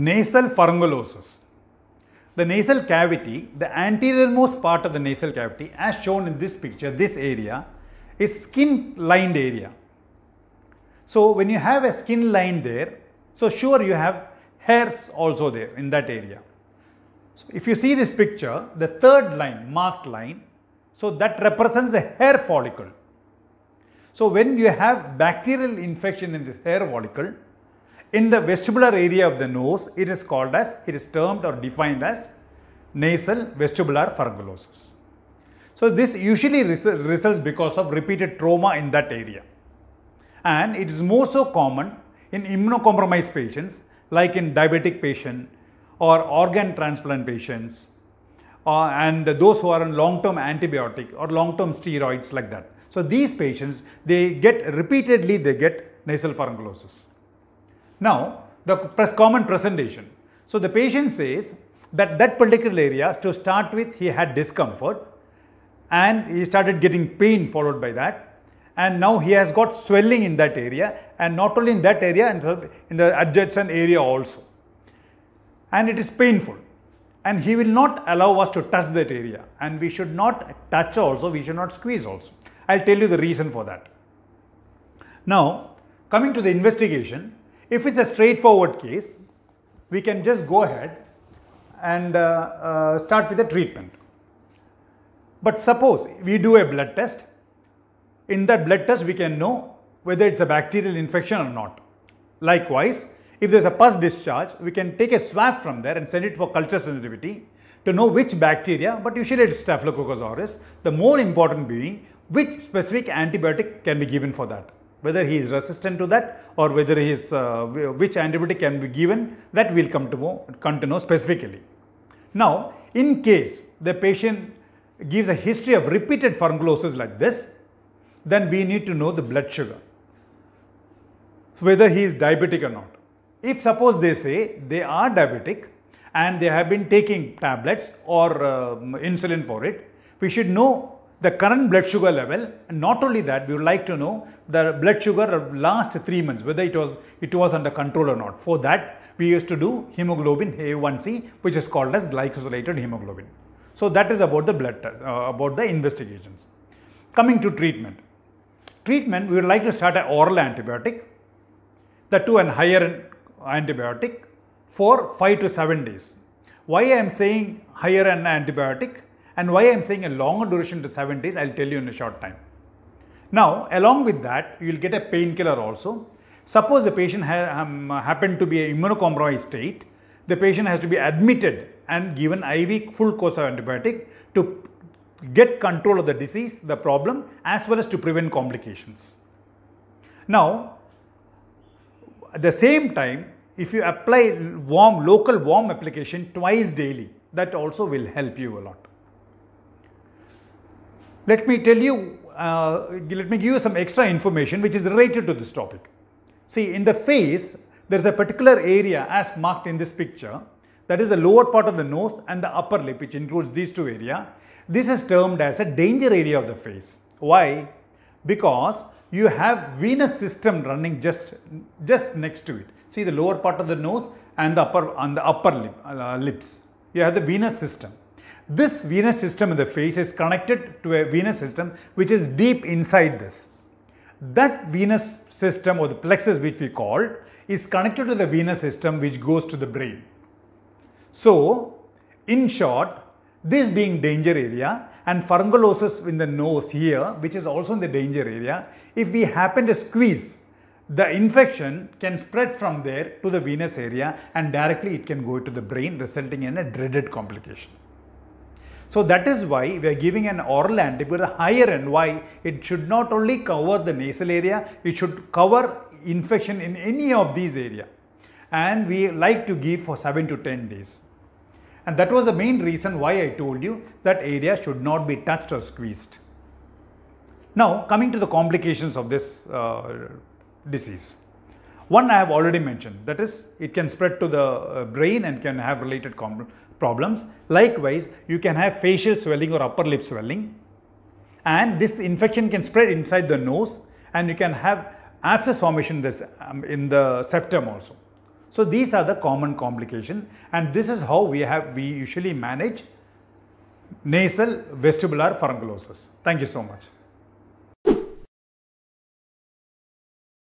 Nasal pharyngelosis. The nasal cavity, the anteriormost part of the nasal cavity as shown in this picture, this area is skin lined area. So when you have a skin line there, so sure you have hairs also there in that area. So if you see this picture, the third line, marked line, so that represents a hair follicle. So when you have bacterial infection in this hair follicle, in the vestibular area of the nose, it is called as, it is termed or defined as nasal vestibular furunculosis. So, this usually results because of repeated trauma in that area. And it is more so common in immunocompromised patients like in diabetic patient or organ transplant patients uh, and those who are on long-term antibiotic or long-term steroids like that. So, these patients, they get repeatedly, they get nasal pharyngitis. Now, the pres common presentation. So, the patient says that that particular area to start with he had discomfort and he started getting pain followed by that and now he has got swelling in that area and not only in that area and in the adjacent area also and it is painful and he will not allow us to touch that area and we should not touch also we should not squeeze also i'll tell you the reason for that now coming to the investigation if it's a straightforward case, we can just go ahead and uh, uh, start with the treatment. But suppose we do a blood test. In that blood test, we can know whether it's a bacterial infection or not. Likewise, if there's a pus discharge, we can take a swab from there and send it for culture sensitivity to know which bacteria, but usually it's Staphylococcus aureus, the more important being which specific antibiotic can be given for that whether he is resistant to that or whether he is, uh, which antibiotic can be given that we will come to, more, come to know specifically. Now, in case the patient gives a history of repeated fungalosis like this, then we need to know the blood sugar, whether he is diabetic or not. If suppose they say they are diabetic and they have been taking tablets or uh, insulin for it, we should know the current blood sugar level and not only that we would like to know the blood sugar of last 3 months whether it was it was under control or not for that we used to do hemoglobin a1c which is called as glycosylated hemoglobin so that is about the blood test uh, about the investigations coming to treatment treatment we would like to start an oral antibiotic the two and higher antibiotic for 5 to 7 days why i am saying higher an antibiotic and why I am saying a longer duration to 7 days, I will tell you in a short time. Now, along with that, you will get a painkiller also. Suppose the patient ha um, happened to be an immunocompromised state, the patient has to be admitted and given IV full course of antibiotic to get control of the disease, the problem, as well as to prevent complications. Now, at the same time, if you apply warm, local warm application twice daily, that also will help you a lot let me tell you, uh, let me give you some extra information which is related to this topic. See, in the face, there is a particular area as marked in this picture, that is the lower part of the nose and the upper lip, which includes these two areas. This is termed as a danger area of the face. Why? Because you have venous system running just, just next to it. See the lower part of the nose and the upper, and the upper lip, uh, lips. You have the venous system. This venous system in the face is connected to a venous system which is deep inside this. That venous system or the plexus which we call is connected to the venous system which goes to the brain. So, in short, this being danger area and pharyngolosis in the nose here which is also in the danger area, if we happen to squeeze the infection can spread from there to the venous area and directly it can go to the brain resulting in a dreaded complication. So that is why we are giving an oral antibiotic a higher end. Why? It should not only cover the nasal area, it should cover infection in any of these area. And we like to give for 7 to 10 days. And that was the main reason why I told you that area should not be touched or squeezed. Now coming to the complications of this uh, disease. One I have already mentioned that is it can spread to the uh, brain and can have related problems. Likewise, you can have facial swelling or upper lip swelling and this infection can spread inside the nose and you can have abscess formation this, um, in the septum also. So these are the common complication and this is how we have we usually manage nasal vestibular pharyngulosis. Thank you so much.